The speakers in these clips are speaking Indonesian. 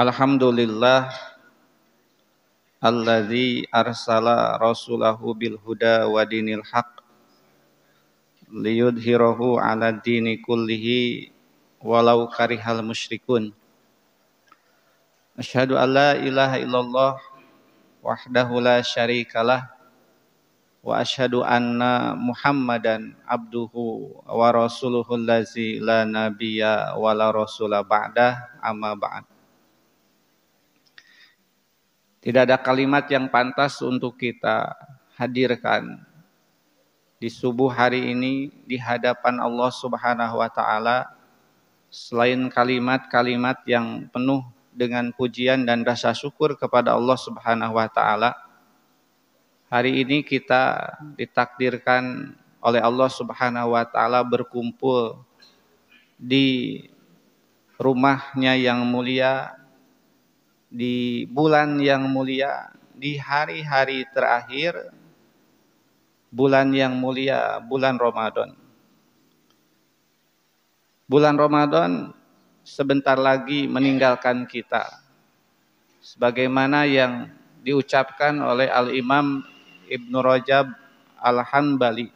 Alhamdulillah Alladhi arsala rasulahu bilhuda huda wa dinil haq liyudhhirahu 'ala dini kullihi walau karihal musyrikun Ashadu an la ilaha illallah wahdahu la syarikalah wa ashadu anna Muhammadan abduhu wa rasuluhu lazi la nabiyya wa la rasulah ba'dah amma ba'dah tidak ada kalimat yang pantas untuk kita hadirkan di subuh hari ini di hadapan Allah Subhanahu wa taala selain kalimat-kalimat yang penuh dengan pujian dan rasa syukur kepada Allah Subhanahu wa taala. Hari ini kita ditakdirkan oleh Allah Subhanahu wa taala berkumpul di rumahnya yang mulia di bulan yang mulia, di hari-hari terakhir bulan yang mulia, bulan Ramadan. Bulan Ramadan sebentar lagi meninggalkan kita. Sebagaimana yang diucapkan oleh Al-Imam Ibn Rajab Al-Hanbali.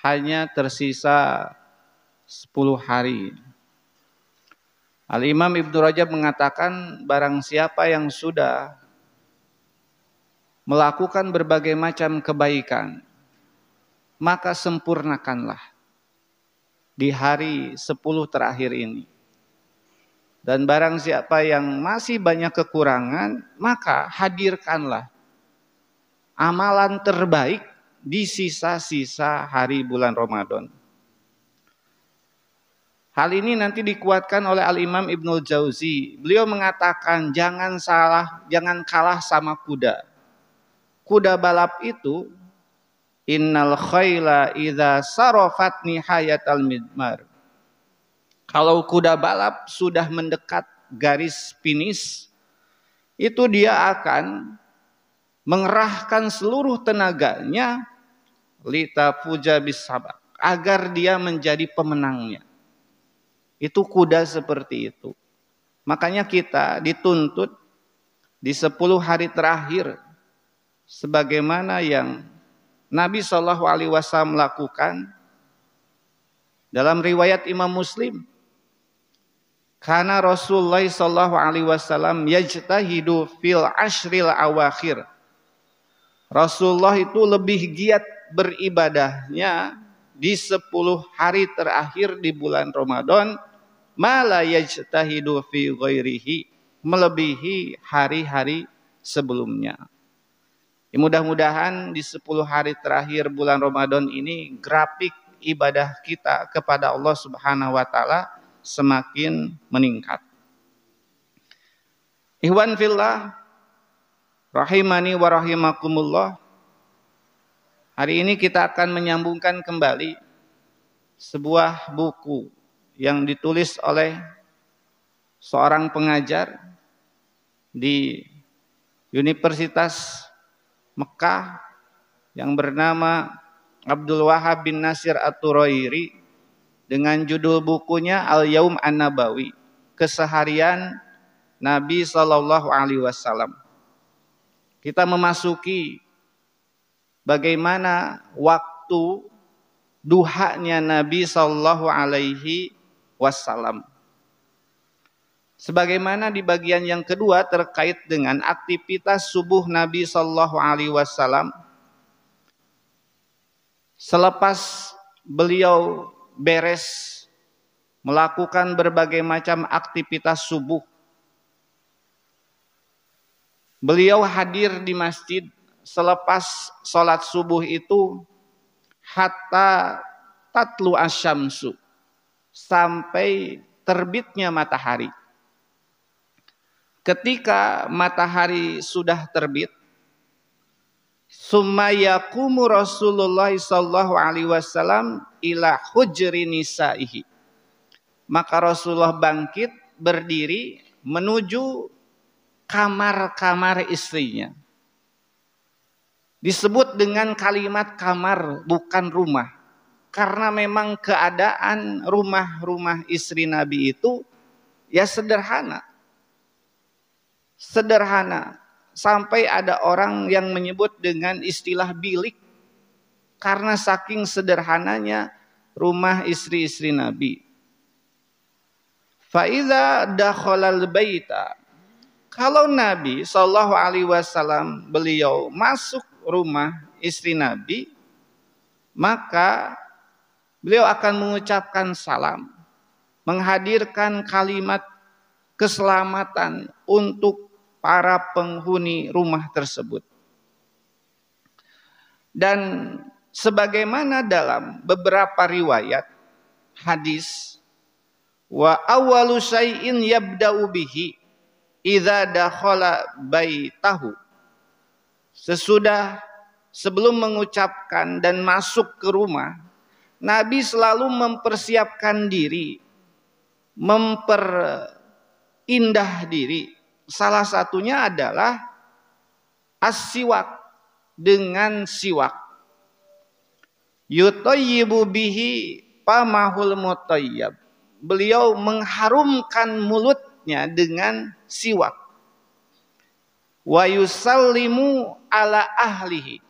Hanya tersisa 10 hari Al-Imam Ibnu Rajab mengatakan barang siapa yang sudah melakukan berbagai macam kebaikan, maka sempurnakanlah di hari sepuluh terakhir ini. Dan barang siapa yang masih banyak kekurangan, maka hadirkanlah amalan terbaik di sisa-sisa hari bulan Ramadan. Hal ini nanti dikuatkan oleh Al-Imam Ibnu Jauzi. Beliau mengatakan jangan salah, jangan kalah sama kuda. Kuda balap itu innal khayla idza sarafat al midmar. Kalau kuda balap sudah mendekat garis finish, itu dia akan mengerahkan seluruh tenaganya lita puja bisabak agar dia menjadi pemenangnya. Itu kuda seperti itu. Makanya kita dituntut di sepuluh hari terakhir sebagaimana yang Nabi saw alaihi lakukan dalam riwayat Imam Muslim karena Rasulullah saw alaihi wasallam yajtahidu fil ashril awakhir Rasulullah itu lebih giat beribadahnya di sepuluh hari terakhir di bulan Ramadan mala yajtahidu fi ghairihi melebihi hari-hari sebelumnya. Ya, Mudah-mudahan di 10 hari terakhir bulan Ramadan ini grafik ibadah kita kepada Allah Subhanahu wa taala semakin meningkat. Ihwan fillah rahimani wa rahimakumullah. Hari ini kita akan menyambungkan kembali sebuah buku yang ditulis oleh seorang pengajar di Universitas Mekah yang bernama Abdul Wahab bin Nasir At-Turairi dengan judul bukunya Al-Yaum An-Nabawi, keseharian Nabi Shallallahu alaihi wasallam. Kita memasuki bagaimana waktu duhanya Nabi Shallallahu alaihi wassalam. Sebagaimana di bagian yang kedua terkait dengan aktivitas subuh Nabi Shallallahu Alaihi Wasallam, selepas beliau beres melakukan berbagai macam aktivitas subuh, beliau hadir di masjid selepas sholat subuh itu hatta tatlu asyamsu. As sampai terbitnya matahari. Ketika matahari sudah terbit, sumayakumu Rasulullah sallallahu alaihi wasallam ila hujri Maka Rasulullah bangkit berdiri menuju kamar-kamar istrinya. Disebut dengan kalimat kamar bukan rumah karena memang keadaan rumah-rumah istri Nabi itu ya sederhana. Sederhana. Sampai ada orang yang menyebut dengan istilah bilik. Karena saking sederhananya rumah istri-istri Nabi. Faiza dakhalal baita. Kalau Nabi Shallallahu Alaihi Wasallam beliau masuk rumah istri Nabi, maka beliau akan mengucapkan salam, menghadirkan kalimat keselamatan untuk para penghuni rumah tersebut. Dan sebagaimana dalam beberapa riwayat hadis wa awwalu shay'in yabda'u bihi idza dakhala baitahu sesudah sebelum mengucapkan dan masuk ke rumah Nabi selalu mempersiapkan diri, memperindah diri. Salah satunya adalah as-siwak dengan siwak. Yutoyibu bihi pamahul mutoyab. Beliau mengharumkan mulutnya dengan siwak. Wa yusallimu ala ahlihi.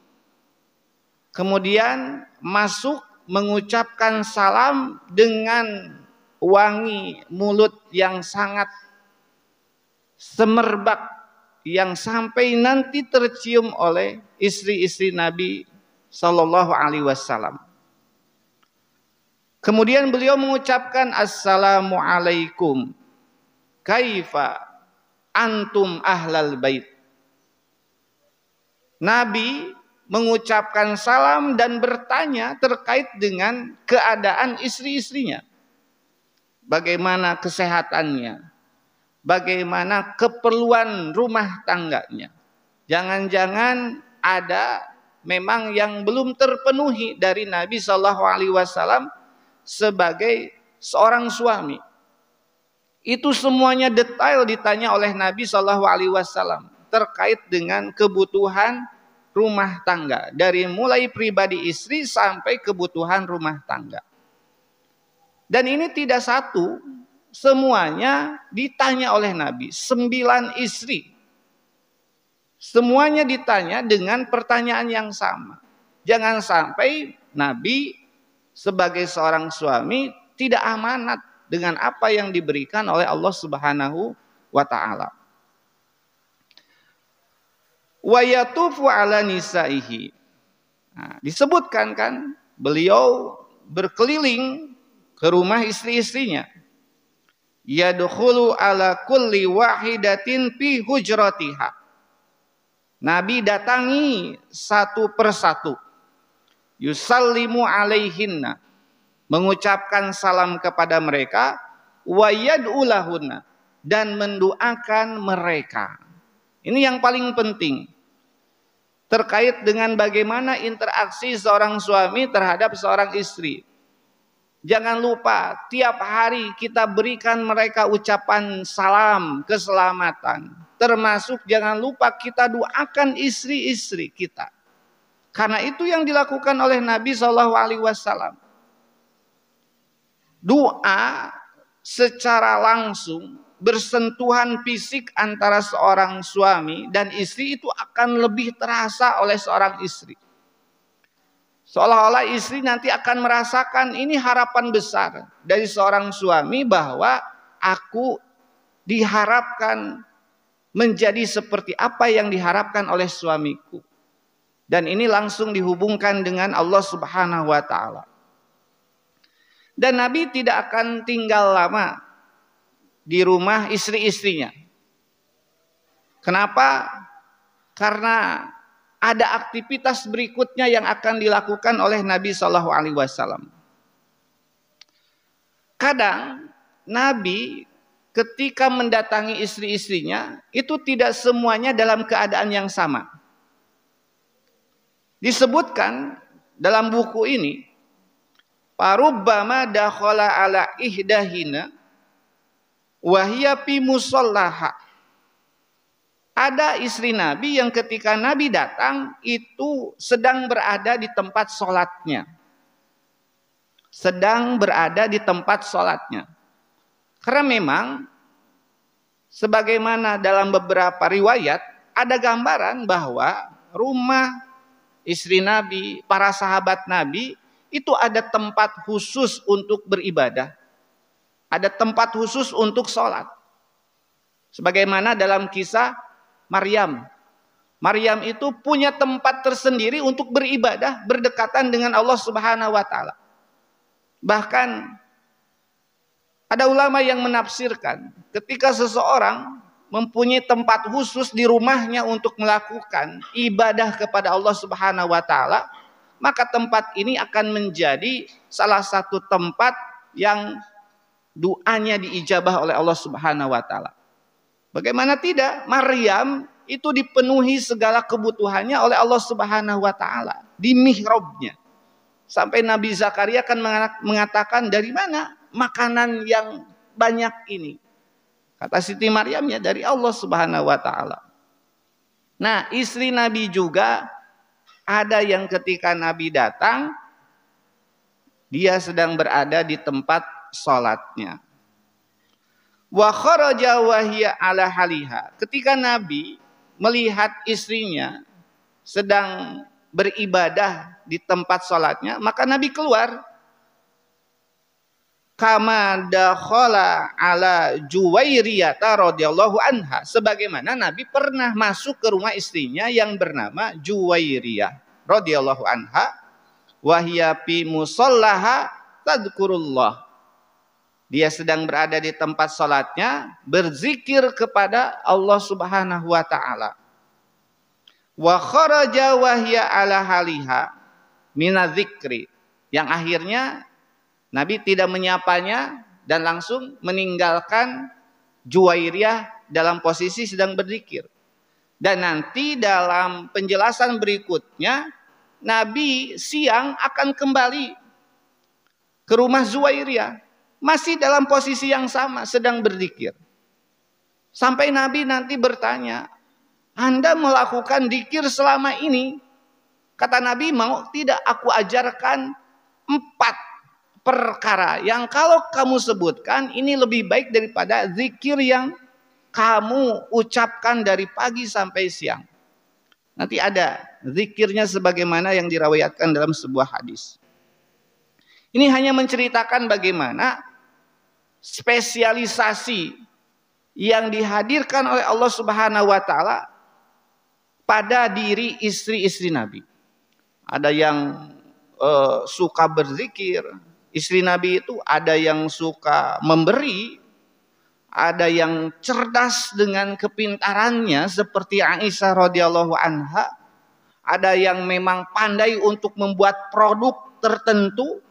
Kemudian masuk mengucapkan salam dengan wangi mulut yang sangat semerbak yang sampai nanti tercium oleh istri-istri Nabi Shallallahu Alaihi Wasallam. Kemudian beliau mengucapkan assalamualaikum kaifa antum ahlal bait. Nabi mengucapkan salam dan bertanya terkait dengan keadaan istri-istrinya. Bagaimana kesehatannya? Bagaimana keperluan rumah tangganya? Jangan-jangan ada memang yang belum terpenuhi dari Nabi Shallallahu Alaihi Wasallam sebagai seorang suami. Itu semuanya detail ditanya oleh Nabi Shallallahu Alaihi Wasallam terkait dengan kebutuhan rumah tangga, dari mulai pribadi istri sampai kebutuhan rumah tangga. Dan ini tidak satu, semuanya ditanya oleh Nabi, sembilan istri. Semuanya ditanya dengan pertanyaan yang sama. Jangan sampai Nabi sebagai seorang suami tidak amanat dengan apa yang diberikan oleh Allah Subhanahu wa taala wa yatufu ala nisaihi. Nah, disebutkan kan beliau berkeliling ke rumah istri-istrinya. Yadkhulu ala kulli wahidatin fi hujratiha. Nabi datangi satu persatu. Yusallimu alaihinna. Mengucapkan salam kepada mereka. Wa Dan mendoakan mereka. Ini yang paling penting terkait dengan bagaimana interaksi seorang suami terhadap seorang istri. Jangan lupa, tiap hari kita berikan mereka ucapan salam keselamatan. Termasuk jangan lupa kita doakan istri-istri kita. Karena itu yang dilakukan oleh Nabi Shallallahu Alaihi Wasallam. Doa secara langsung bersentuhan fisik antara seorang suami dan istri itu akan lebih terasa oleh seorang istri. Seolah-olah istri nanti akan merasakan ini harapan besar dari seorang suami bahwa aku diharapkan menjadi seperti apa yang diharapkan oleh suamiku. Dan ini langsung dihubungkan dengan Allah Subhanahu wa taala. Dan Nabi tidak akan tinggal lama di rumah istri-istrinya. Kenapa? Karena ada aktivitas berikutnya yang akan dilakukan oleh Nabi Shallallahu Alaihi Wasallam. Kadang Nabi ketika mendatangi istri-istrinya itu tidak semuanya dalam keadaan yang sama. Disebutkan dalam buku ini, Parubama dakhala ala ihdahina Wahiyapi musallaha. Ada istri Nabi yang ketika Nabi datang itu sedang berada di tempat sholatnya. Sedang berada di tempat sholatnya. Karena memang sebagaimana dalam beberapa riwayat ada gambaran bahwa rumah istri Nabi, para sahabat Nabi itu ada tempat khusus untuk beribadah. Ada tempat khusus untuk sholat. Sebagaimana dalam kisah Maryam. Maryam itu punya tempat tersendiri untuk beribadah, berdekatan dengan Allah Subhanahu wa taala. Bahkan ada ulama yang menafsirkan ketika seseorang mempunyai tempat khusus di rumahnya untuk melakukan ibadah kepada Allah Subhanahu wa taala, maka tempat ini akan menjadi salah satu tempat yang Doanya diijabah oleh Allah Subhanahu wa taala. Bagaimana tidak? Maryam itu dipenuhi segala kebutuhannya oleh Allah Subhanahu wa taala di mihrabnya. Sampai Nabi Zakaria akan mengatakan dari mana makanan yang banyak ini? Kata Siti Maryam ya dari Allah Subhanahu wa taala. Nah, istri Nabi juga ada yang ketika Nabi datang dia sedang berada di tempat Sholatnya. Wa kharaja wa ala haliha. Ketika Nabi melihat istrinya sedang beribadah di tempat sholatnya, maka Nabi keluar kama dakhala ala Juwairiyata radhiyallahu anha sebagaimana Nabi pernah masuk ke rumah istrinya yang bernama Juwairiyah radhiyallahu anha Wahiyapi musallaha tadkurullah dia sedang berada di tempat sholatnya, berzikir kepada Allah Subhanahu wa Ta'ala. Wa kharaja ala haliha mina zikri. Yang akhirnya Nabi tidak menyapanya dan langsung meninggalkan Juwairiyah dalam posisi sedang berzikir. Dan nanti dalam penjelasan berikutnya, Nabi siang akan kembali ke rumah Zuwairiyah masih dalam posisi yang sama sedang berzikir. Sampai Nabi nanti bertanya, "Anda melakukan dikir selama ini?" Kata Nabi, "Mau tidak aku ajarkan empat perkara yang kalau kamu sebutkan ini lebih baik daripada zikir yang kamu ucapkan dari pagi sampai siang." Nanti ada zikirnya sebagaimana yang dirawayatkan dalam sebuah hadis. Ini hanya menceritakan bagaimana spesialisasi yang dihadirkan oleh Allah Subhanahu wa taala pada diri istri-istri Nabi. Ada yang uh, suka berzikir, istri Nabi itu ada yang suka memberi, ada yang cerdas dengan kepintarannya seperti Aisyah radhiyallahu anha, ada yang memang pandai untuk membuat produk tertentu,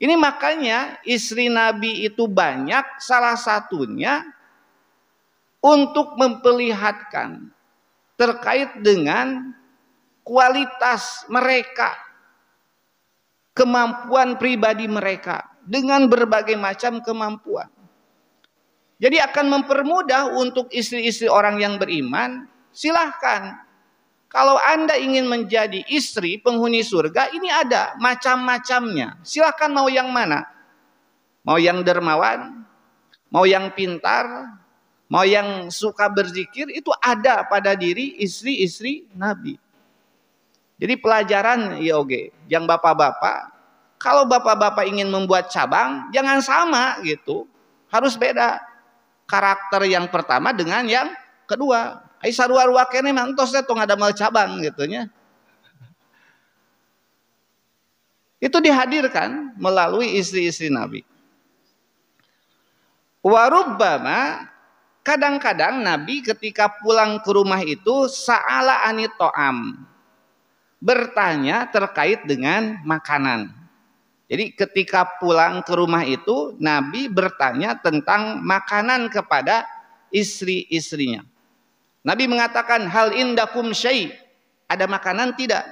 ini makanya istri Nabi itu banyak salah satunya untuk memperlihatkan terkait dengan kualitas mereka, kemampuan pribadi mereka dengan berbagai macam kemampuan. Jadi akan mempermudah untuk istri-istri orang yang beriman, silahkan kalau Anda ingin menjadi istri penghuni surga, ini ada macam-macamnya. Silahkan mau yang mana. Mau yang dermawan, mau yang pintar, mau yang suka berzikir, itu ada pada diri istri-istri Nabi. Jadi pelajaran ya oke, yang bapak-bapak, kalau bapak-bapak ingin membuat cabang, jangan sama gitu. Harus beda. Karakter yang pertama dengan yang kedua. Ayo sarua-rua kene mah entos ada tong cabang gitu ya. Itu dihadirkan melalui istri-istri Nabi. Warubbama kadang-kadang Nabi ketika pulang ke rumah itu saala anitoam bertanya terkait dengan makanan. Jadi ketika pulang ke rumah itu Nabi bertanya tentang makanan kepada istri-istrinya. Nabi mengatakan hal indakum syai. Ada makanan tidak?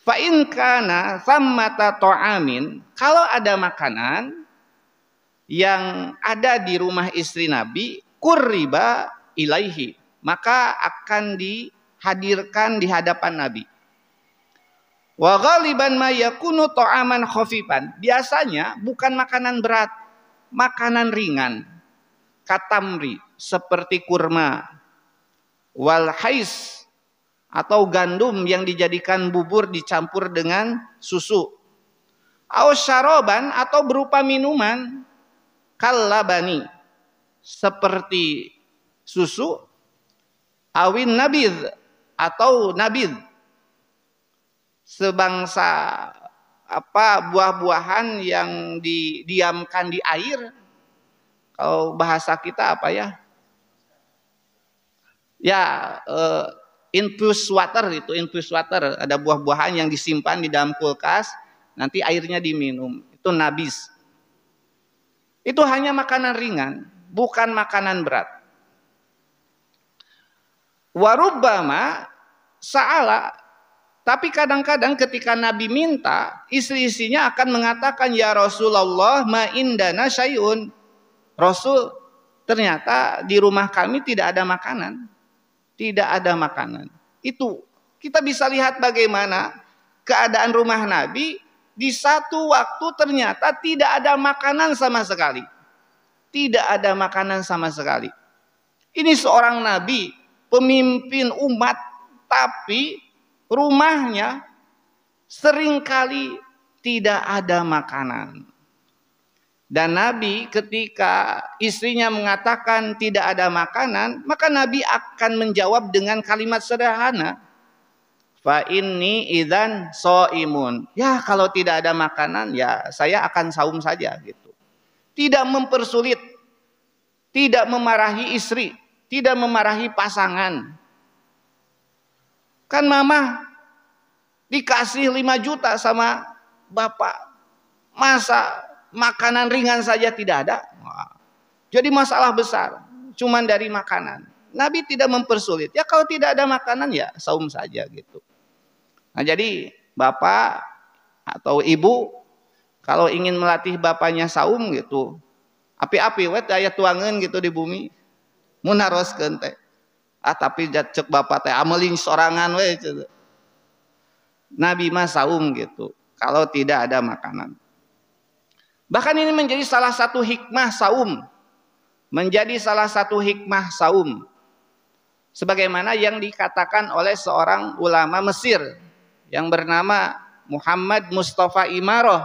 Fa in kana thammata ta'amin, kalau ada makanan yang ada di rumah istri Nabi, kurriba ilaihi, maka akan dihadirkan di hadapan Nabi. Wa ghaliban ma yakunu ta'aman khafifan. Biasanya bukan makanan berat, makanan ringan. Katamri seperti kurma, wal hais atau gandum yang dijadikan bubur dicampur dengan susu. Au syaroban atau berupa minuman kalabani seperti susu awin nabid atau nabid sebangsa apa buah-buahan yang didiamkan di air kalau bahasa kita apa ya ya uh, infused water itu infused water ada buah-buahan yang disimpan di dalam kulkas nanti airnya diminum itu nabis itu hanya makanan ringan bukan makanan berat warubama saala tapi kadang-kadang ketika Nabi minta, istri-istrinya akan mengatakan, Ya Rasulullah, ma'indana indana Rasul, ternyata di rumah kami tidak ada makanan tidak ada makanan. Itu kita bisa lihat bagaimana keadaan rumah Nabi di satu waktu ternyata tidak ada makanan sama sekali. Tidak ada makanan sama sekali. Ini seorang nabi, pemimpin umat, tapi rumahnya seringkali tidak ada makanan. Dan Nabi ketika istrinya mengatakan tidak ada makanan, maka Nabi akan menjawab dengan kalimat sederhana. Fa ini idan so imun. Ya kalau tidak ada makanan ya saya akan saum saja gitu. Tidak mempersulit, tidak memarahi istri, tidak memarahi pasangan. Kan mama dikasih 5 juta sama bapak. Masa makanan ringan saja tidak ada. Jadi masalah besar, cuman dari makanan. Nabi tidak mempersulit. Ya kalau tidak ada makanan ya saum saja gitu. Nah jadi bapak atau ibu kalau ingin melatih bapaknya saum gitu, api-api wet ayat tuangan gitu di bumi, munaros kente. Ah tapi cek bapak teh amelin sorangan wet. Nabi mas saum gitu. Kalau tidak ada makanan. Bahkan ini menjadi salah satu hikmah saum. Menjadi salah satu hikmah saum. Sebagaimana yang dikatakan oleh seorang ulama Mesir yang bernama Muhammad Mustafa Imaroh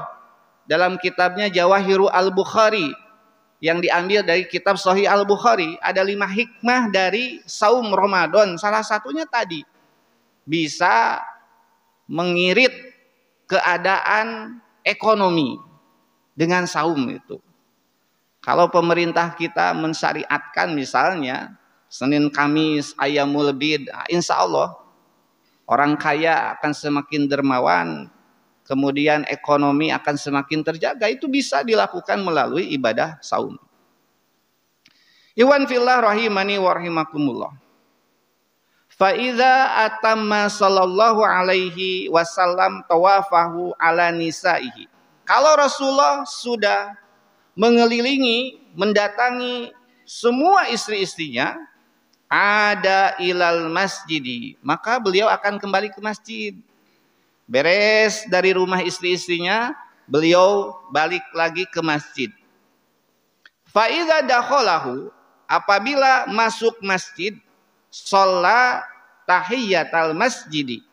dalam kitabnya Jawahiru Al-Bukhari yang diambil dari kitab Sohi Al-Bukhari ada lima hikmah dari saum Ramadan. Salah satunya tadi bisa mengirit keadaan ekonomi dengan saum itu. Kalau pemerintah kita mensyariatkan misalnya Senin Kamis ayamul lebih, ah, insya Allah orang kaya akan semakin dermawan, kemudian ekonomi akan semakin terjaga. Itu bisa dilakukan melalui ibadah saum. Iwan fillah rahimani warhimakumullah. Fa'idha atamma sallallahu alaihi wasallam tawafahu ala nisa'ihi kalau Rasulullah sudah mengelilingi, mendatangi semua istri-istrinya, ada ilal masjid, maka beliau akan kembali ke masjid. Beres dari rumah istri-istrinya, beliau balik lagi ke masjid. Fa'idha dakholahu, apabila masuk masjid, sholat al masjidi.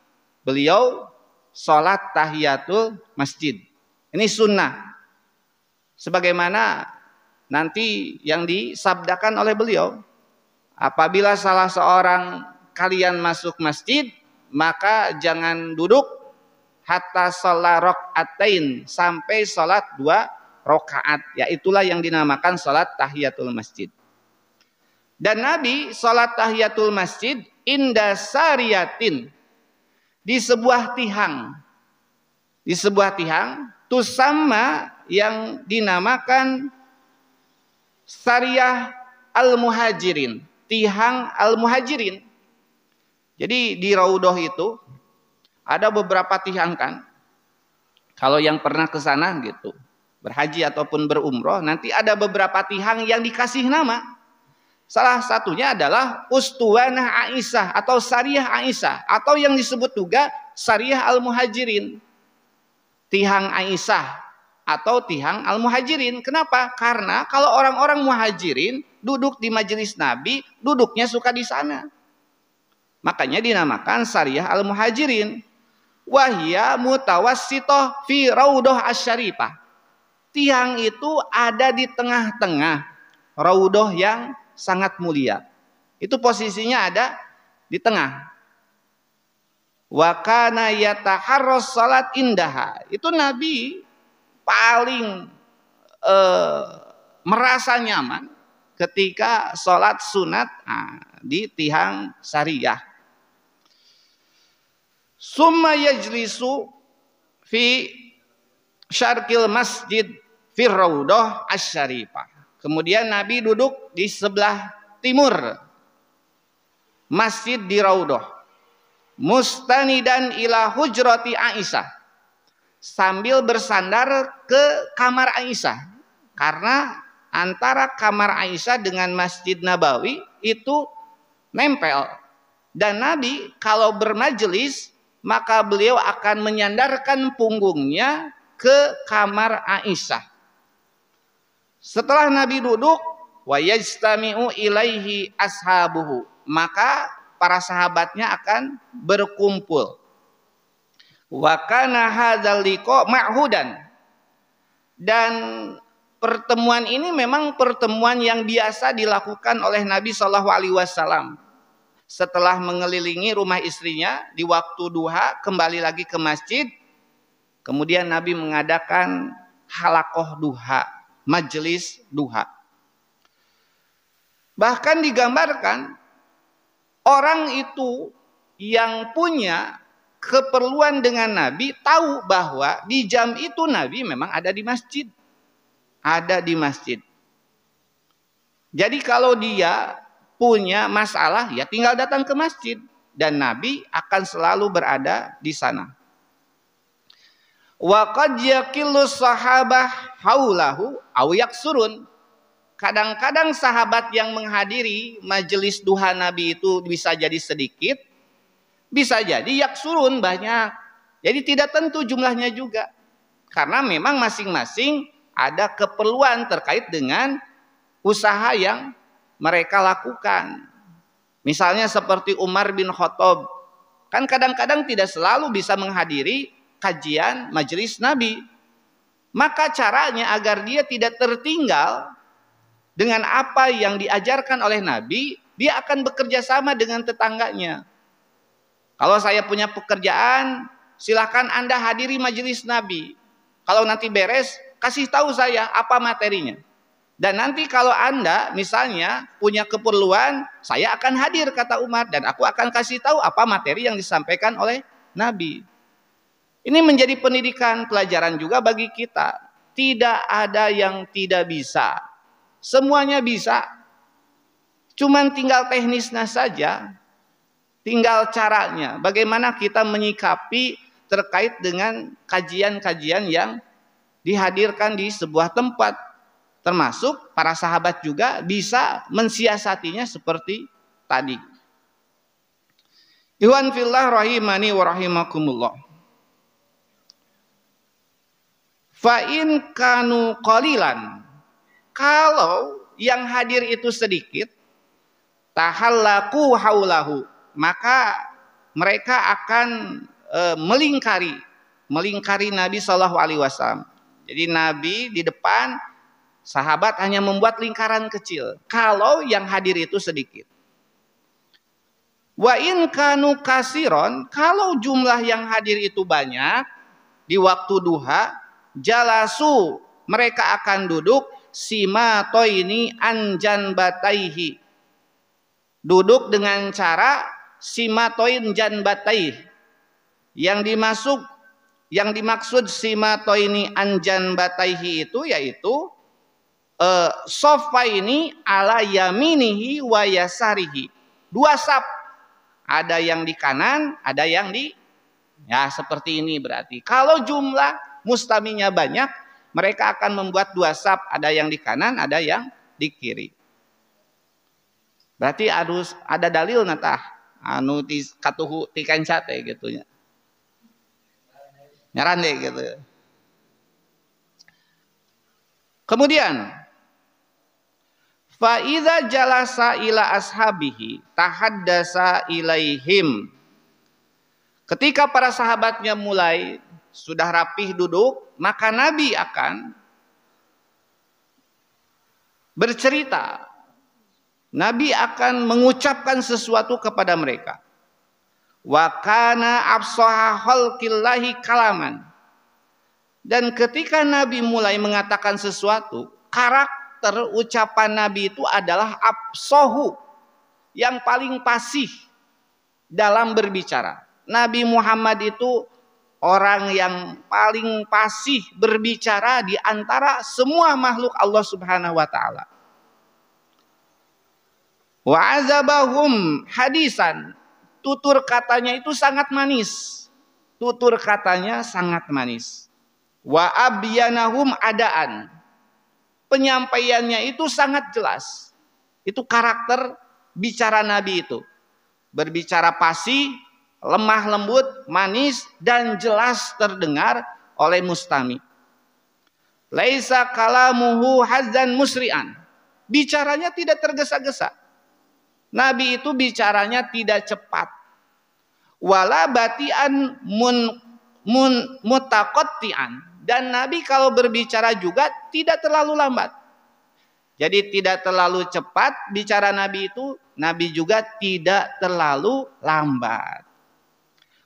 Beliau sholat tahiyatul masjid. Ini sunnah. Sebagaimana nanti yang disabdakan oleh beliau. Apabila salah seorang kalian masuk masjid, maka jangan duduk hatta sholat rokatain sampai sholat dua rokaat. ya itulah yang dinamakan sholat tahiyatul masjid. Dan Nabi sholat tahiyatul masjid inda syariatin Di sebuah tihang. Di sebuah tihang tusamma yang dinamakan syariah al-muhajirin, tihang al-muhajirin. Jadi di Raudoh itu ada beberapa tihang kan. Kalau yang pernah ke sana gitu, berhaji ataupun berumroh, nanti ada beberapa tihang yang dikasih nama. Salah satunya adalah Ustuwana Aisyah atau Syariah Aisyah atau yang disebut juga Syariah Al-Muhajirin tihang Aisyah atau tihang al-muhajirin. Kenapa? Karena kalau orang-orang muhajirin duduk di majelis Nabi, duduknya suka di sana. Makanya dinamakan syariah al-muhajirin. Wahia mutawassitoh fi raudoh asyarifah. Tiang itu ada di tengah-tengah raudoh yang sangat mulia. Itu posisinya ada di tengah. Wa kana yataharras salat indaha. Itu Nabi paling eh, merasa nyaman ketika salat sunat nah, di tiang syariah. Summa yajlisu fi syarkil masjid fi raudah asyarifah. Kemudian Nabi duduk di sebelah timur masjid di Raudoh mustanidan ila hujrati Aisyah sambil bersandar ke kamar Aisyah karena antara kamar Aisyah dengan Masjid Nabawi itu nempel dan Nabi kalau bermajelis maka beliau akan menyandarkan punggungnya ke kamar Aisyah setelah Nabi duduk wayajtami'u ilaihi ashabuhu maka para sahabatnya akan berkumpul. Wa kana hadzal ma'hudan. Dan pertemuan ini memang pertemuan yang biasa dilakukan oleh Nabi Shallallahu alaihi wasallam. Setelah mengelilingi rumah istrinya di waktu duha kembali lagi ke masjid. Kemudian Nabi mengadakan halakoh duha, majelis duha. Bahkan digambarkan orang itu yang punya keperluan dengan Nabi tahu bahwa di jam itu Nabi memang ada di masjid. Ada di masjid. Jadi kalau dia punya masalah ya tinggal datang ke masjid dan Nabi akan selalu berada di sana. Wa sahabah haulahu aw surun kadang-kadang sahabat yang menghadiri majelis duha Nabi itu bisa jadi sedikit, bisa jadi yak surun banyak. Jadi tidak tentu jumlahnya juga. Karena memang masing-masing ada keperluan terkait dengan usaha yang mereka lakukan. Misalnya seperti Umar bin Khattab. Kan kadang-kadang tidak selalu bisa menghadiri kajian majelis Nabi. Maka caranya agar dia tidak tertinggal dengan apa yang diajarkan oleh Nabi, dia akan bekerja sama dengan tetangganya. Kalau saya punya pekerjaan, silakan Anda hadiri majelis Nabi. Kalau nanti beres, kasih tahu saya apa materinya. Dan nanti kalau Anda misalnya punya keperluan, saya akan hadir kata Umar dan aku akan kasih tahu apa materi yang disampaikan oleh Nabi. Ini menjadi pendidikan pelajaran juga bagi kita. Tidak ada yang tidak bisa. Semuanya bisa. Cuman tinggal teknisnya saja. Tinggal caranya. Bagaimana kita menyikapi terkait dengan kajian-kajian yang dihadirkan di sebuah tempat. Termasuk para sahabat juga bisa mensiasatinya seperti tadi. Iwan fillah rahimani wa rahimakumullah. Fa'in kanu qalilan kalau yang hadir itu sedikit, tahallaku haulahu, maka mereka akan e, melingkari, melingkari Nabi Shallallahu Alaihi Wasallam. Jadi Nabi di depan, sahabat hanya membuat lingkaran kecil. Kalau yang hadir itu sedikit. Wa in kanu kasiron, kalau jumlah yang hadir itu banyak di waktu duha, jalasu mereka akan duduk sima ini anjan bataihi. Duduk dengan cara sima toin jan bataih. Yang dimasuk yang dimaksud ini anjan bataihi itu yaitu uh, sofa ini ala yaminihi wa yasarihi. Dua sap. Ada yang di kanan, ada yang di ya seperti ini berarti. Kalau jumlah mustaminya banyak, mereka akan membuat dua sap, ada yang di kanan, ada yang di kiri. Berarti harus ada dalil natah anu di katuhu tikan kancate gitu ya. Nyaran deh gitu. Kemudian Faiza jalasa ila ashabihi tahaddasa ilaihim. Ketika para sahabatnya mulai sudah rapih duduk, maka Nabi akan bercerita. Nabi akan mengucapkan sesuatu kepada mereka. Wa kana afsaha kalaman. kalaman. Dan ketika Nabi mulai mengatakan sesuatu, karakter ucapan Nabi itu adalah absohu, yang paling pasih dalam berbicara. Nabi Muhammad itu orang yang paling pasih berbicara di antara semua makhluk Allah Subhanahu wa taala. Wa azabahum hadisan. Tutur katanya itu sangat manis. Tutur katanya sangat manis. Wa abyanahum adaan. Penyampaiannya itu sangat jelas. Itu karakter bicara Nabi itu. Berbicara pasih, lemah lembut, manis dan jelas terdengar oleh mustami. Laisa kalamuhu hazan musri'an. Bicaranya tidak tergesa-gesa. Nabi itu bicaranya tidak cepat. Wala batian mun, mun Dan Nabi kalau berbicara juga tidak terlalu lambat. Jadi tidak terlalu cepat bicara Nabi itu, Nabi juga tidak terlalu lambat.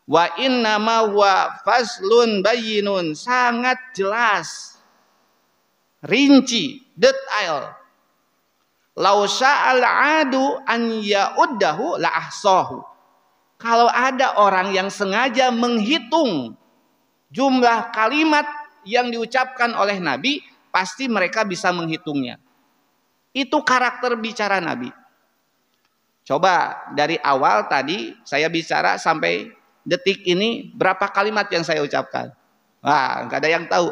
Wa inna ma wa faslun bayinun sangat jelas. Rinci, detail. Lau sya'al adu an ya'uddahu la ahsahu. Kalau ada orang yang sengaja menghitung jumlah kalimat yang diucapkan oleh Nabi, pasti mereka bisa menghitungnya. Itu karakter bicara Nabi. Coba dari awal tadi saya bicara sampai detik ini berapa kalimat yang saya ucapkan? Wah, nggak ada yang tahu.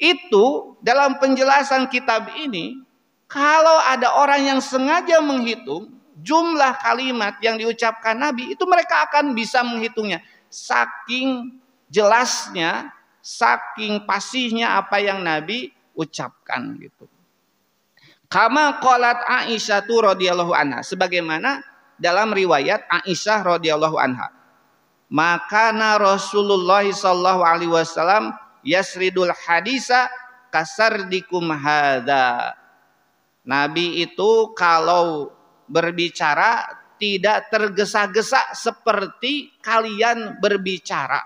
Itu dalam penjelasan kitab ini, kalau ada orang yang sengaja menghitung jumlah kalimat yang diucapkan Nabi, itu mereka akan bisa menghitungnya. Saking jelasnya, saking pasihnya apa yang Nabi ucapkan gitu. Kama qalat Aisyah radhiyallahu anha, sebagaimana dalam riwayat Aisyah radhiyallahu anha maka Rasulullah sallallahu alaihi wasallam yasridul hadisa dikum hadza. Nabi itu kalau berbicara tidak tergesa-gesa seperti kalian berbicara.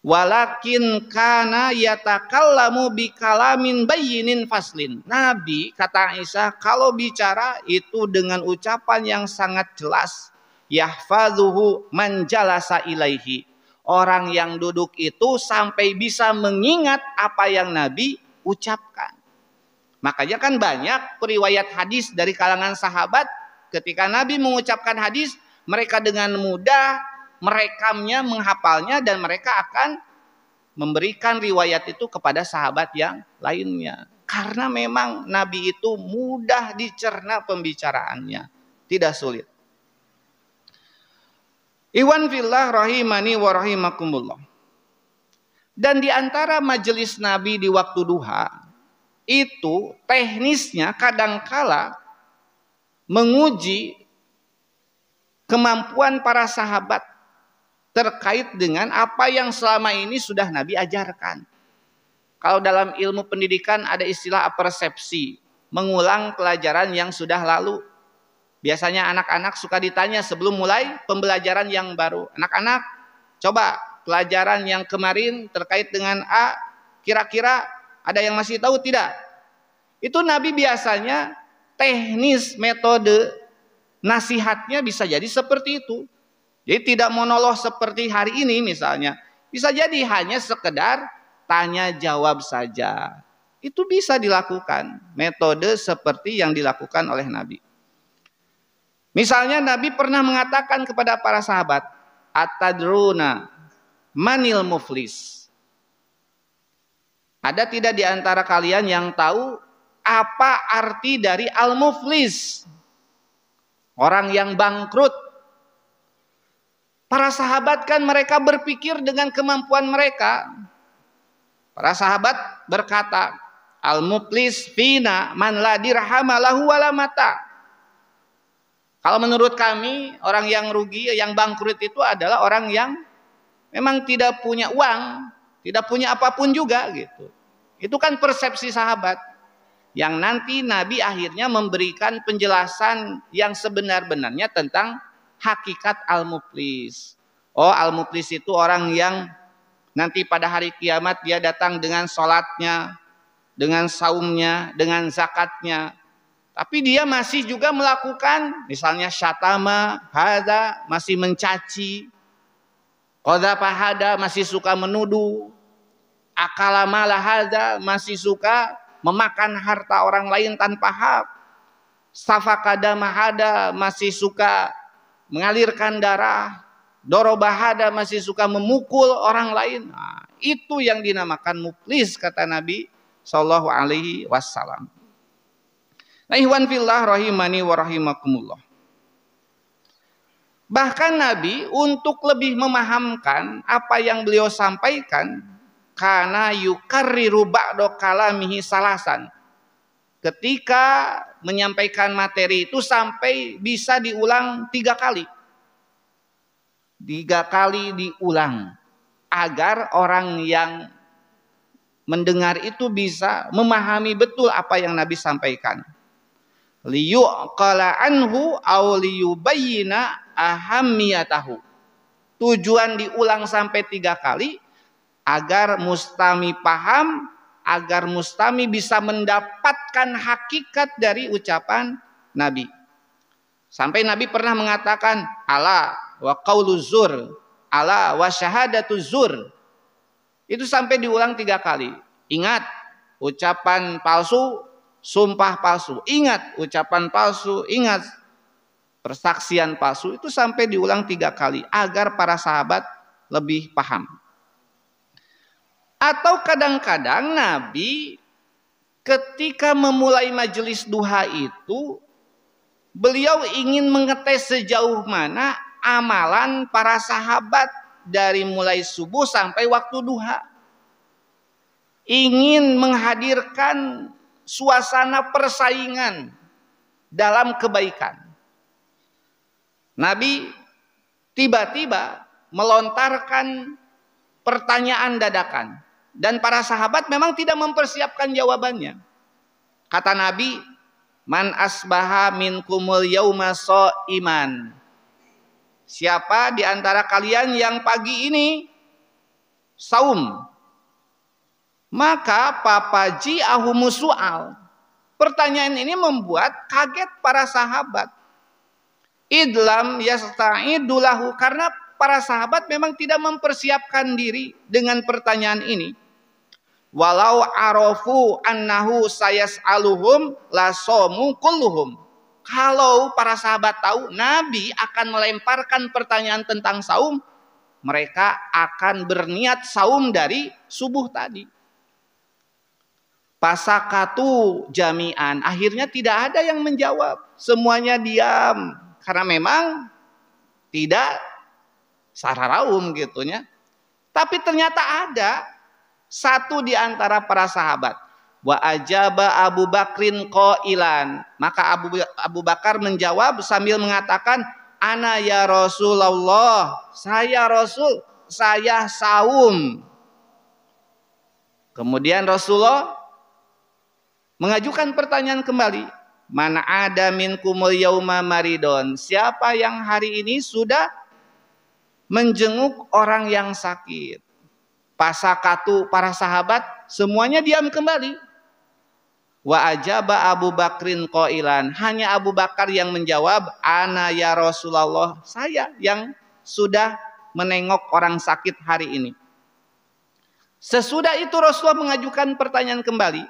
Walakin kana yatakallamu bikalamin bayinin faslin. Nabi kata Isa kalau bicara itu dengan ucapan yang sangat jelas yahfazuhu man jalasa ilaihi. Orang yang duduk itu sampai bisa mengingat apa yang Nabi ucapkan. Makanya kan banyak periwayat hadis dari kalangan sahabat ketika Nabi mengucapkan hadis, mereka dengan mudah merekamnya, menghafalnya dan mereka akan memberikan riwayat itu kepada sahabat yang lainnya. Karena memang Nabi itu mudah dicerna pembicaraannya, tidak sulit. Iwan fillah rahimani wa rahimakumullah. Dan di antara majelis Nabi di waktu duha, itu teknisnya kadangkala menguji kemampuan para sahabat terkait dengan apa yang selama ini sudah Nabi ajarkan. Kalau dalam ilmu pendidikan ada istilah persepsi, mengulang pelajaran yang sudah lalu. Biasanya anak-anak suka ditanya sebelum mulai pembelajaran yang baru. Anak-anak, coba pelajaran yang kemarin terkait dengan A, kira-kira ada yang masih tahu tidak? Itu Nabi biasanya teknis metode nasihatnya bisa jadi seperti itu. Jadi tidak monolog seperti hari ini misalnya. Bisa jadi hanya sekedar tanya jawab saja. Itu bisa dilakukan metode seperti yang dilakukan oleh Nabi. Misalnya Nabi pernah mengatakan kepada para sahabat, "Atadruna manil muflis?" Ada tidak di antara kalian yang tahu apa arti dari al-muflis? Orang yang bangkrut. Para sahabat kan mereka berpikir dengan kemampuan mereka. Para sahabat berkata, "Al-muflis fina man la dirhamalahu wala mata." Kalau menurut kami, orang yang rugi, yang bangkrut itu adalah orang yang memang tidak punya uang, tidak punya apapun juga gitu. Itu kan persepsi sahabat. Yang nanti Nabi akhirnya memberikan penjelasan yang sebenar-benarnya tentang hakikat al-muflis. Oh, al-muflis itu orang yang nanti pada hari kiamat dia datang dengan sholatnya, dengan saumnya, dengan zakatnya, tapi dia masih juga melakukan misalnya syatama, hada, masih mencaci. Koda hada masih suka menuduh. Akalamala hada masih suka memakan harta orang lain tanpa hak. Safakada Mahada masih suka mengalirkan darah. Dorobahada masih suka memukul orang lain. Nah, itu yang dinamakan Muklis kata Nabi Shallallahu Alaihi Wasallam. Nah, ihwan fillah rahimani wa rahimakumullah. Bahkan Nabi untuk lebih memahamkan apa yang beliau sampaikan karena yukari rubak do kalamihi salasan. Ketika menyampaikan materi itu sampai bisa diulang tiga kali. Tiga kali diulang. Agar orang yang mendengar itu bisa memahami betul apa yang Nabi sampaikan liyuqala anhu aw liyubayyina ahammiyatahu. Tujuan diulang sampai tiga kali agar mustami paham, agar mustami bisa mendapatkan hakikat dari ucapan Nabi. Sampai Nabi pernah mengatakan ala wa kauluzur, ala wa syahadatuzur. Itu sampai diulang tiga kali. Ingat, ucapan palsu sumpah palsu. Ingat ucapan palsu, ingat persaksian palsu itu sampai diulang tiga kali agar para sahabat lebih paham. Atau kadang-kadang Nabi ketika memulai majelis duha itu beliau ingin mengetes sejauh mana amalan para sahabat dari mulai subuh sampai waktu duha. Ingin menghadirkan suasana persaingan dalam kebaikan. Nabi tiba-tiba melontarkan pertanyaan dadakan dan para sahabat memang tidak mempersiapkan jawabannya. Kata Nabi, "Man asbaha kumul yauma so iman." Siapa di antara kalian yang pagi ini saum maka papaji ahumusual. Pertanyaan ini membuat kaget para sahabat. Idlam yasta'idulahu karena para sahabat memang tidak mempersiapkan diri dengan pertanyaan ini. Walau arofu annahu aluhum lasomu kulluhum. Kalau para sahabat tahu Nabi akan melemparkan pertanyaan tentang saum, mereka akan berniat saum dari subuh tadi. Pasakatu jami'an. Akhirnya tidak ada yang menjawab. Semuanya diam. Karena memang tidak sararaum gitu ya. Tapi ternyata ada satu di antara para sahabat. Wa ajaba Abu Bakrin ilan. Maka Abu, Abu Bakar menjawab sambil mengatakan, Ana ya Rasulullah, saya Rasul, saya saum. Kemudian Rasulullah mengajukan pertanyaan kembali mana ada minkumul yauma maridon siapa yang hari ini sudah menjenguk orang yang sakit pasakatu para sahabat semuanya diam kembali wa ajaba Abu Bakrin qailan hanya Abu Bakar yang menjawab ana ya Rasulullah saya yang sudah menengok orang sakit hari ini Sesudah itu Rasulullah mengajukan pertanyaan kembali.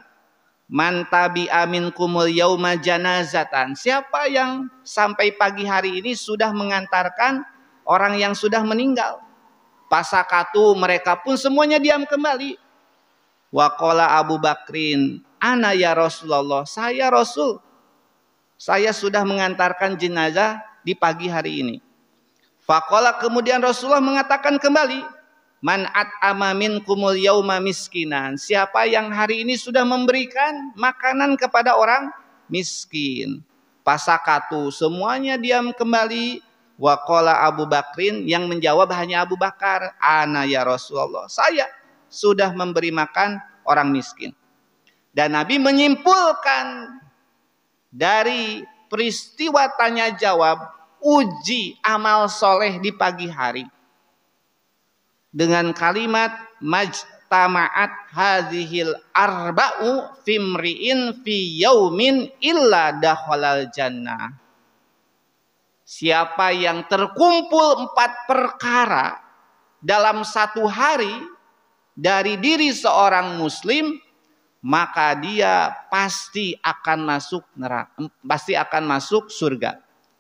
Mantabi amin kumul yauma janazatan. Siapa yang sampai pagi hari ini sudah mengantarkan orang yang sudah meninggal. Pasakatu mereka pun semuanya diam kembali. Wakola Abu Bakrin, ana ya Rasulullah, saya Rasul. Saya sudah mengantarkan jenazah di pagi hari ini. Fakola kemudian Rasulullah mengatakan kembali, Man at'ama minkumul yauma miskinan. Siapa yang hari ini sudah memberikan makanan kepada orang miskin. Pasakatu semuanya diam kembali. Wakola Abu Bakrin yang menjawab hanya Abu Bakar. Ana ya Rasulullah. Saya sudah memberi makan orang miskin. Dan Nabi menyimpulkan dari peristiwa tanya jawab uji amal soleh di pagi hari dengan kalimat majtama'at hadhil arba'u fimri'in fi yaumin illa dakhalal jannah. Siapa yang terkumpul empat perkara dalam satu hari dari diri seorang muslim, maka dia pasti akan masuk neraka, pasti akan masuk surga.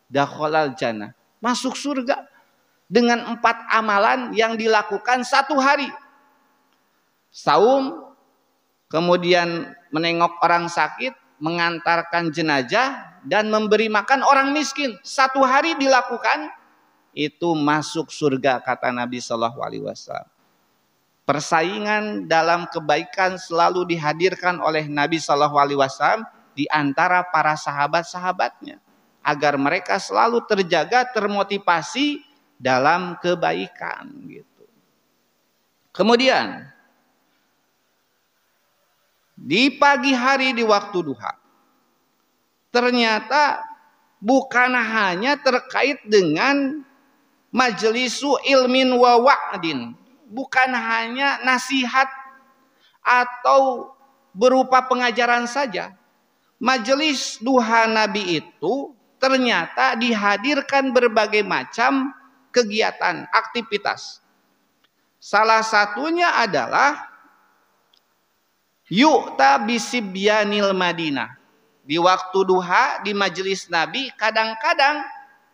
Dakhalal jannah. Masuk surga dengan empat amalan yang dilakukan satu hari. Saum, kemudian menengok orang sakit, mengantarkan jenazah, dan memberi makan orang miskin. Satu hari dilakukan, itu masuk surga kata Nabi Shallallahu Alaihi Wasallam. Persaingan dalam kebaikan selalu dihadirkan oleh Nabi Shallallahu Alaihi Wasallam di antara para sahabat-sahabatnya agar mereka selalu terjaga, termotivasi dalam kebaikan gitu. Kemudian di pagi hari di waktu duha ternyata bukan hanya terkait dengan majelisu ilmin wa wa'din, bukan hanya nasihat atau berupa pengajaran saja. Majelis duha Nabi itu ternyata dihadirkan berbagai macam kegiatan, aktivitas. Salah satunya adalah yu'ta bisibyanil Madinah. Di waktu duha di majelis Nabi kadang-kadang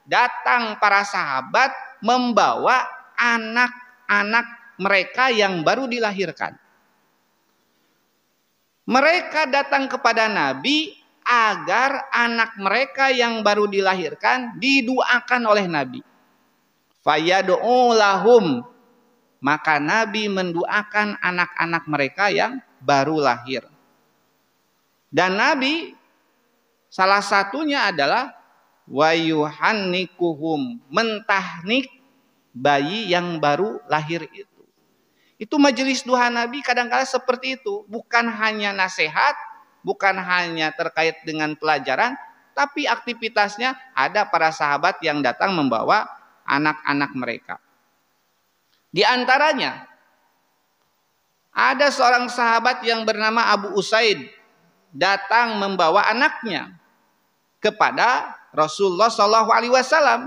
datang para sahabat membawa anak-anak mereka yang baru dilahirkan. Mereka datang kepada Nabi agar anak mereka yang baru dilahirkan diduakan oleh Nabi. Fayadu'u lahum. Maka Nabi menduakan anak-anak mereka yang baru lahir. Dan Nabi salah satunya adalah wayuhannikuhum mentahnik bayi yang baru lahir itu. Itu majelis duha Nabi kadang -kadang seperti itu. Bukan hanya nasihat, bukan hanya terkait dengan pelajaran, tapi aktivitasnya ada para sahabat yang datang membawa anak-anak mereka. Di antaranya ada seorang sahabat yang bernama Abu Usaid datang membawa anaknya kepada Rasulullah Shallallahu Alaihi Wasallam.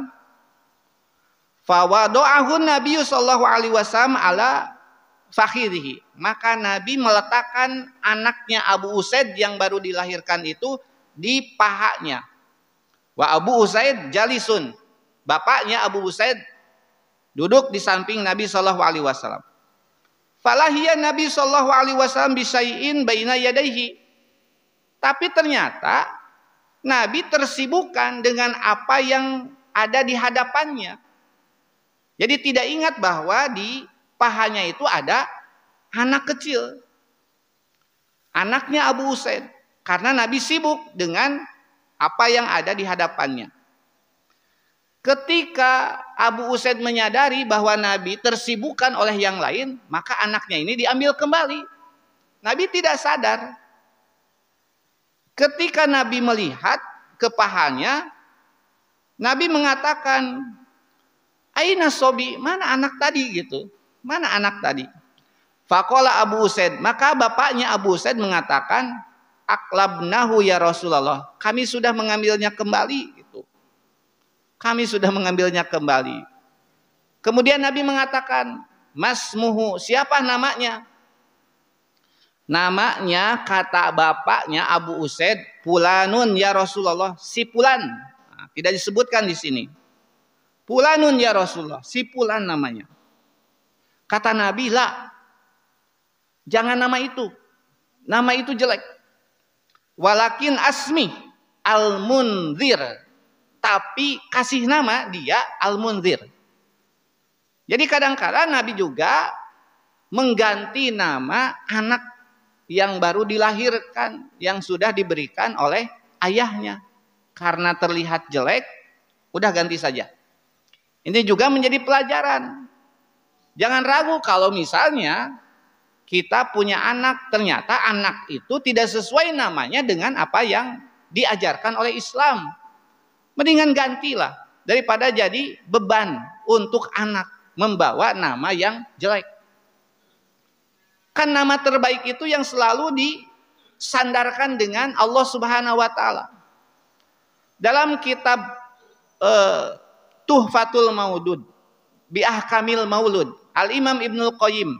Fawadoahun Nabi Shallallahu Alaihi Wasallam ala fakhirihi. Maka Nabi meletakkan anaknya Abu Usaid yang baru dilahirkan itu di pahanya. Wa Abu Usaid jalisun Bapaknya Abu Usaid duduk di samping Nabi Shallallahu Alaihi Wasallam. Falahia Nabi Shallallahu Alaihi Wasallam bisain baina yadaihi. Tapi ternyata Nabi tersibukkan dengan apa yang ada di hadapannya. Jadi tidak ingat bahwa di pahanya itu ada anak kecil. Anaknya Abu Usaid. Karena Nabi sibuk dengan apa yang ada di hadapannya. Ketika Abu Usaid menyadari bahwa Nabi tersibukan oleh yang lain, maka anaknya ini diambil kembali. Nabi tidak sadar. Ketika Nabi melihat kepahanya, Nabi mengatakan, Aina sobi, mana anak tadi gitu? Mana anak tadi? Fakola Abu Usaid, maka bapaknya Abu Usaid mengatakan, Aklabnahu ya Rasulullah, kami sudah mengambilnya kembali kami sudah mengambilnya kembali. Kemudian Nabi mengatakan, mas Masmuhu, siapa namanya? Namanya kata bapaknya Abu Usaid, Pulanun ya Rasulullah, si Pulan. Nah, tidak disebutkan di sini. Pulanun ya Rasulullah, si Pulan namanya. Kata Nabi, lah, jangan nama itu. Nama itu jelek. Walakin asmi al-munzir tapi kasih nama dia Al-Munzir. Jadi kadang-kadang Nabi juga mengganti nama anak yang baru dilahirkan, yang sudah diberikan oleh ayahnya. Karena terlihat jelek, udah ganti saja. Ini juga menjadi pelajaran. Jangan ragu kalau misalnya kita punya anak, ternyata anak itu tidak sesuai namanya dengan apa yang diajarkan oleh Islam Mendingan gantilah daripada jadi beban untuk anak membawa nama yang jelek. Kan nama terbaik itu yang selalu disandarkan dengan Allah Subhanahu wa taala. Dalam kitab uh, Tuhfatul Maudud Bi'ah Kamil Maulud Al Imam Ibnul Qayyim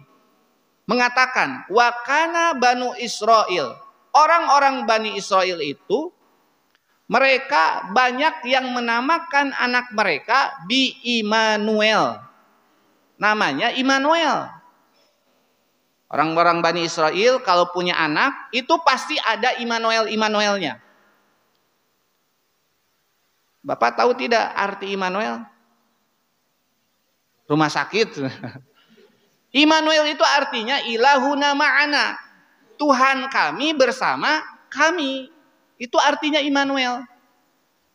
mengatakan wa kana Banu Israel orang-orang Bani Israel itu mereka banyak yang menamakan anak mereka bi Immanuel. Namanya Immanuel. Orang-orang Bani Israel kalau punya anak itu pasti ada Immanuel Immanuelnya. Bapak tahu tidak arti Immanuel? Rumah sakit. Immanuel itu artinya ilahuna ma'ana. Tuhan kami bersama kami. Itu artinya Immanuel.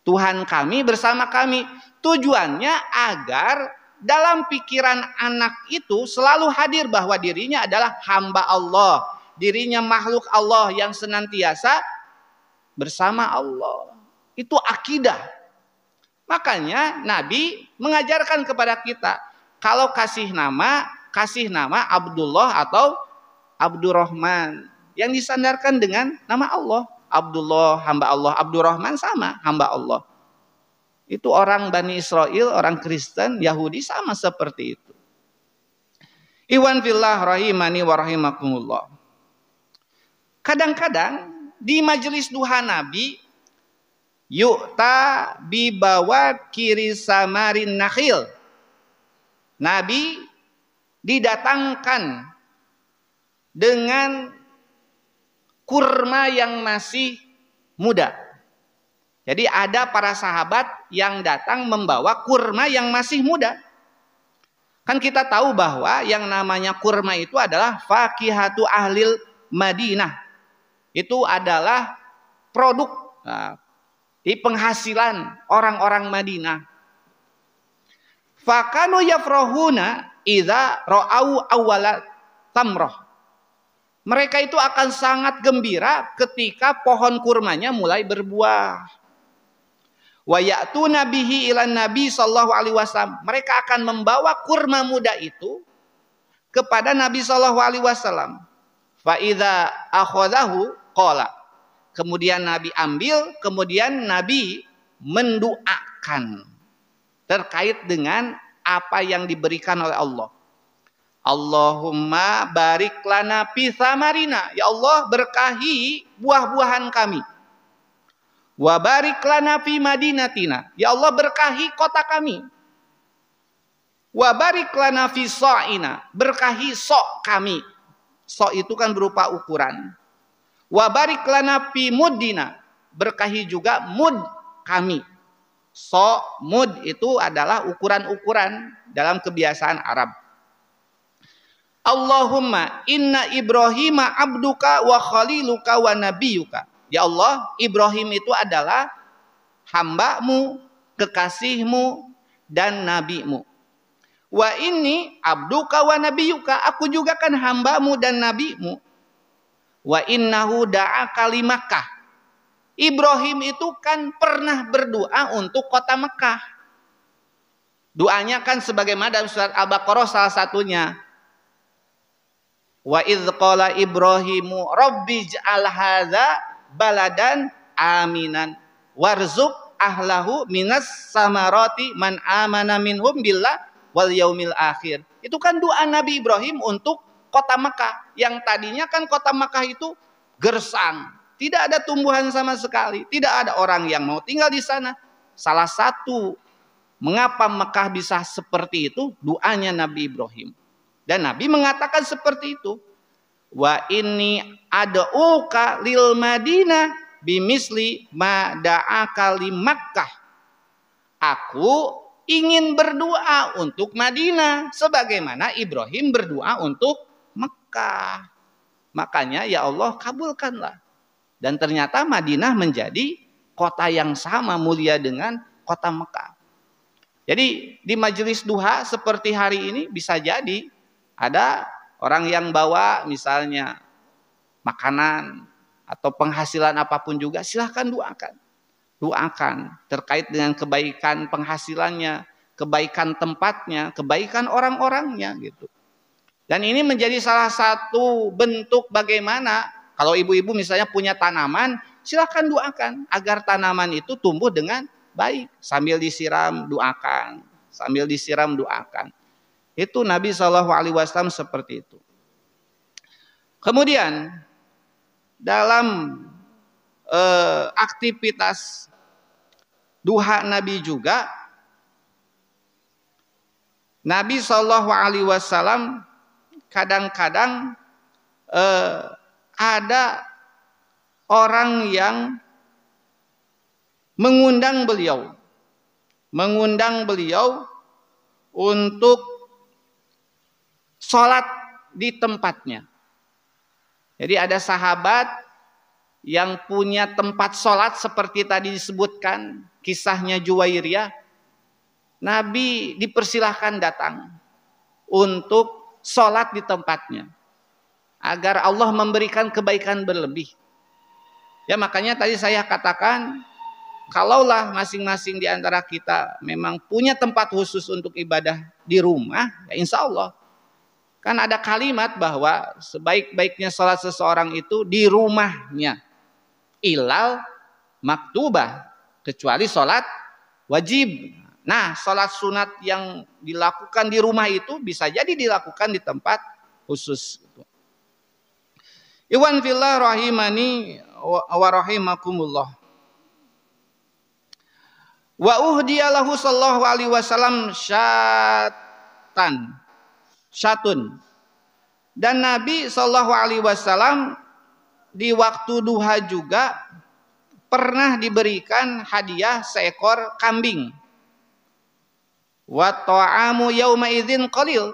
Tuhan kami bersama kami. Tujuannya agar dalam pikiran anak itu selalu hadir bahwa dirinya adalah hamba Allah. Dirinya makhluk Allah yang senantiasa bersama Allah. Itu akidah. Makanya Nabi mengajarkan kepada kita, kalau kasih nama, kasih nama Abdullah atau Abdurrahman yang disandarkan dengan nama Allah. Abdullah hamba Allah, Abdurrahman sama hamba Allah. Itu orang Bani Israel, orang Kristen, Yahudi sama seperti itu. Iwan fillah rahimani wa rahimakumullah. Kadang-kadang di majelis duha Nabi yukta bibawa kiri samarin nakhil. Nabi didatangkan dengan kurma yang masih muda. Jadi ada para sahabat yang datang membawa kurma yang masih muda. Kan kita tahu bahwa yang namanya kurma itu adalah fakihatu ahlil Madinah. Itu adalah produk nah, di penghasilan orang-orang Madinah. Fakanu yafrohuna iza roau awwala tamroh. Mereka itu akan sangat gembira ketika pohon kurmanya mulai berbuah. Wayaktu nabihi ilan nabi sallallahu alaihi wasallam. Mereka akan membawa kurma muda itu kepada Nabi sallallahu alaihi wasallam. Fa'idha akhodahu kola. Kemudian Nabi ambil, kemudian Nabi mendoakan terkait dengan apa yang diberikan oleh Allah. Allahumma barik lana samarina. Ya Allah berkahi buah-buahan kami. Wa barik lana fi madinatina. Ya Allah berkahi kota kami. Wa barik lana fi so'ina. Berkahi sok kami. So itu kan berupa ukuran. Wa barik lana fi muddina. Berkahi juga mud kami. So mud itu adalah ukuran-ukuran dalam kebiasaan Arab. Allahumma inna Ibrahima abduka wa khaliluka wa nabiyuka. Ya Allah, Ibrahim itu adalah hambamu, kekasihmu, dan nabimu. Wa ini abduka wa nabiyuka. Aku juga kan hambamu dan nabimu. Wa innahu da'a kalimakah. Ibrahim itu kan pernah berdoa untuk kota Mekah. Doanya kan sebagaimana dalam surat Al-Baqarah salah satunya. Wa idh qala Ibrahimu rabbi ja'al hadza baladan aminan warzuq ahlahu minas samarati man amana minhum billah wal yaumil akhir. Itu kan doa Nabi Ibrahim untuk kota Mekah. Yang tadinya kan kota Mekah itu gersang, tidak ada tumbuhan sama sekali, tidak ada orang yang mau tinggal di sana. Salah satu mengapa Mekah bisa seperti itu doanya Nabi Ibrahim. Dan Nabi mengatakan seperti itu. Wa ini ad'uka lil Madinah bimisli ma da'aka li Makkah. Aku ingin berdoa untuk Madinah sebagaimana Ibrahim berdoa untuk Mekah. Makanya ya Allah kabulkanlah. Dan ternyata Madinah menjadi kota yang sama mulia dengan kota Mekah. Jadi di majelis duha seperti hari ini bisa jadi ada orang yang bawa misalnya makanan atau penghasilan apapun juga silahkan doakan. Doakan terkait dengan kebaikan penghasilannya, kebaikan tempatnya, kebaikan orang-orangnya gitu. Dan ini menjadi salah satu bentuk bagaimana kalau ibu-ibu misalnya punya tanaman, silahkan doakan agar tanaman itu tumbuh dengan baik sambil disiram doakan, sambil disiram doakan. Itu Nabi Shallallahu Alaihi Wasallam seperti itu. Kemudian dalam eh, aktivitas duha Nabi juga, Nabi Shallallahu Alaihi Wasallam kadang-kadang eh, ada orang yang mengundang beliau, mengundang beliau untuk sholat di tempatnya. Jadi ada sahabat yang punya tempat sholat seperti tadi disebutkan kisahnya Juwairia. Nabi dipersilahkan datang untuk sholat di tempatnya. Agar Allah memberikan kebaikan berlebih. Ya makanya tadi saya katakan kalaulah masing-masing di antara kita memang punya tempat khusus untuk ibadah di rumah, ya insya Allah Kan ada kalimat bahwa sebaik-baiknya sholat seseorang itu di rumahnya. Ilal maktubah. Kecuali sholat wajib. Nah sholat sunat yang dilakukan di rumah itu bisa jadi dilakukan di tempat khusus. Iwan fillah rahimani wa rahimakumullah. Wa uhdiyalahu sallallahu alaihi wasallam syatan syatun. Dan Nabi Shallallahu Alaihi Wasallam di waktu duha juga pernah diberikan hadiah seekor kambing. Wato'amu yauma idzin qalil.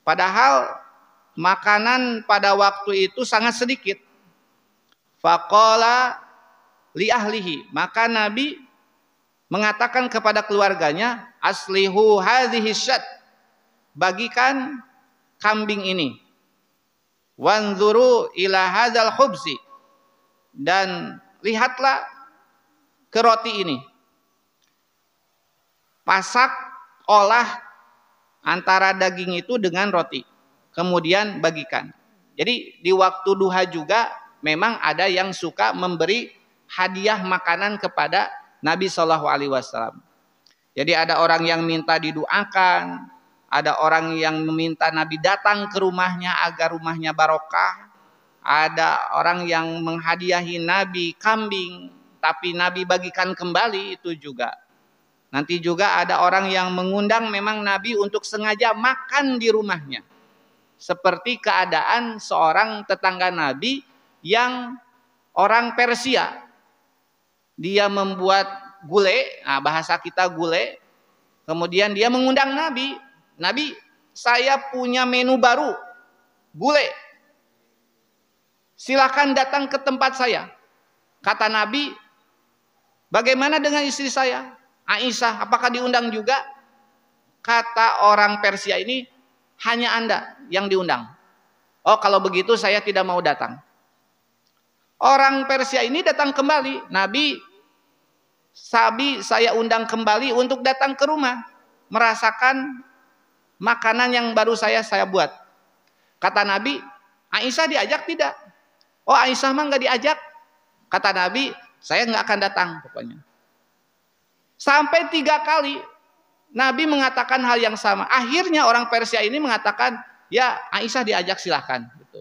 Padahal makanan pada waktu itu sangat sedikit. Faqala li ahlihi. Maka Nabi mengatakan kepada keluarganya, "Aslihu hadhihi bagikan kambing ini. Wanzuru ila hadzal khubzi. Dan lihatlah ke roti ini. Pasak olah antara daging itu dengan roti. Kemudian bagikan. Jadi di waktu duha juga memang ada yang suka memberi hadiah makanan kepada Nabi Shallallahu Alaihi Wasallam. Jadi ada orang yang minta didoakan, ada orang yang meminta Nabi datang ke rumahnya agar rumahnya barokah. Ada orang yang menghadiahi Nabi kambing, tapi Nabi bagikan kembali itu juga. Nanti juga ada orang yang mengundang memang Nabi untuk sengaja makan di rumahnya. Seperti keadaan seorang tetangga Nabi yang orang Persia. Dia membuat gule, nah bahasa kita gule. Kemudian dia mengundang Nabi Nabi, saya punya menu baru, Bule. Silahkan datang ke tempat saya. Kata Nabi, bagaimana dengan istri saya? Aisyah, apakah diundang juga? Kata orang Persia ini, hanya Anda yang diundang. Oh kalau begitu saya tidak mau datang. Orang Persia ini datang kembali. Nabi, Sabi saya undang kembali untuk datang ke rumah. Merasakan makanan yang baru saya saya buat. Kata Nabi, Aisyah diajak tidak? Oh Aisyah mah nggak diajak. Kata Nabi, saya nggak akan datang pokoknya. Sampai tiga kali Nabi mengatakan hal yang sama. Akhirnya orang Persia ini mengatakan, ya Aisyah diajak silahkan. Gitu.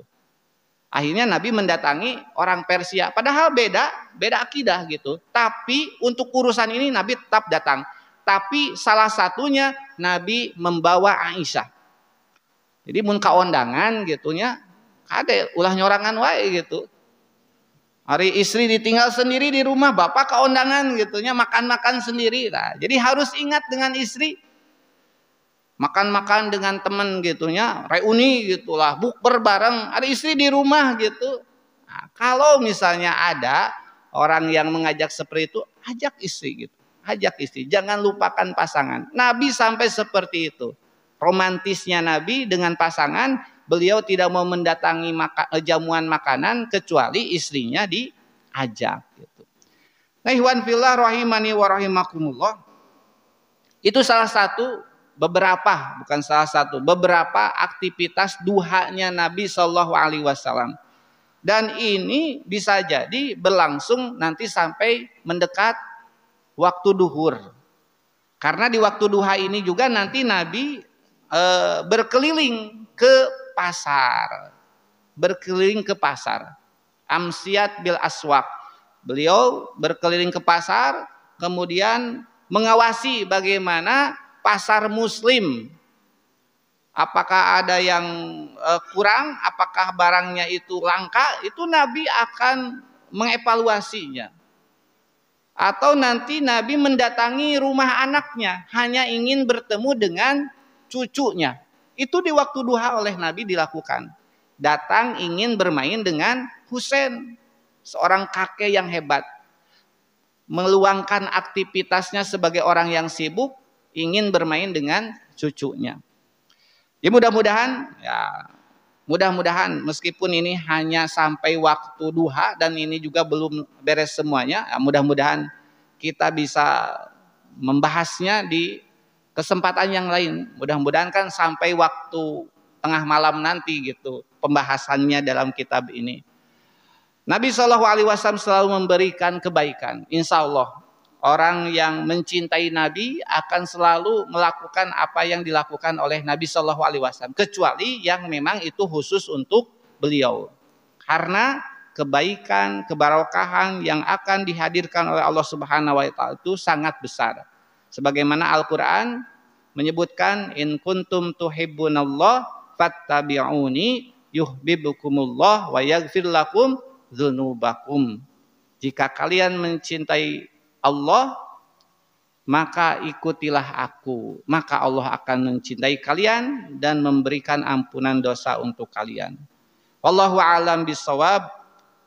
Akhirnya Nabi mendatangi orang Persia. Padahal beda, beda akidah gitu. Tapi untuk urusan ini Nabi tetap datang. Tapi salah satunya Nabi membawa Aisyah. Jadi mun kaondangan gitunya ada ya, ulah nyorangan wae gitu. Hari istri ditinggal sendiri di rumah, bapak keondangan gitunya makan-makan sendiri. Nah, jadi harus ingat dengan istri. Makan-makan dengan teman gitunya, reuni gitulah, bukber bareng. Ada istri di rumah gitu. Nah, kalau misalnya ada orang yang mengajak seperti itu, ajak istri gitu. Ajak istri, jangan lupakan pasangan. Nabi sampai seperti itu. Romantisnya Nabi dengan pasangan, beliau tidak mau mendatangi maka, eh, jamuan makanan kecuali istrinya diajak gitu. Nah, ihwan fillah rahimani wa rahimakumullah. Itu salah satu beberapa, bukan salah satu, beberapa aktivitas duhanya Nabi Shallallahu alaihi wasallam. Dan ini bisa jadi berlangsung nanti sampai mendekat waktu duhur. Karena di waktu duha ini juga nanti Nabi e, berkeliling ke pasar. Berkeliling ke pasar. Amsiat bil aswak. Beliau berkeliling ke pasar, kemudian mengawasi bagaimana pasar muslim. Apakah ada yang e, kurang, apakah barangnya itu langka, itu Nabi akan mengevaluasinya atau nanti Nabi mendatangi rumah anaknya hanya ingin bertemu dengan cucunya. Itu di waktu duha oleh Nabi dilakukan. Datang ingin bermain dengan Husain, seorang kakek yang hebat. Meluangkan aktivitasnya sebagai orang yang sibuk, ingin bermain dengan cucunya. Ya mudah-mudahan ya Mudah-mudahan meskipun ini hanya sampai waktu duha dan ini juga belum beres semuanya, ya mudah-mudahan kita bisa membahasnya di kesempatan yang lain. Mudah-mudahan kan sampai waktu tengah malam nanti gitu pembahasannya dalam kitab ini. Nabi Shallallahu Alaihi Wasallam selalu memberikan kebaikan, insya Allah orang yang mencintai Nabi akan selalu melakukan apa yang dilakukan oleh Nabi Shallallahu Alaihi Wasallam, kecuali yang memang itu khusus untuk beliau. Karena kebaikan, kebarokahan yang akan dihadirkan oleh Allah Subhanahu wa taala itu sangat besar. Sebagaimana Al-Qur'an menyebutkan in kuntum tuhibbunallah fattabi'uni yuhibbukumullah wa yaghfir lakum dzunubakum. Jika kalian mencintai Allah, maka ikutilah aku. Maka Allah akan mencintai kalian dan memberikan ampunan dosa untuk kalian. Wallahu a'lam bisawab.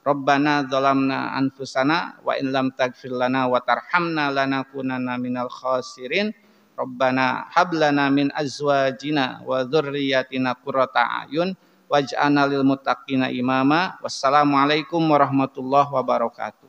Rabbana zalamna anfusana wa in lam taghfir lana wa tarhamna lanakunanna minal khasirin. Rabbana hablana min azwajina wa dzurriyyatina qurrata ayun waj'alna lil muttaqina imama. Wassalamualaikum warahmatullahi wabarakatuh.